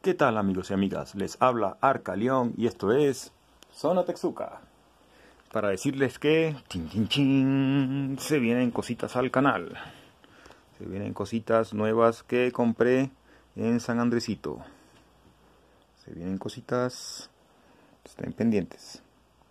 ¿Qué tal amigos y amigas? Les habla Arca León y esto es Zona Texuca. Para decirles que chin, chin, chin, se vienen cositas al canal. Se vienen cositas nuevas que compré en San Andresito. Se vienen cositas. Estén pendientes.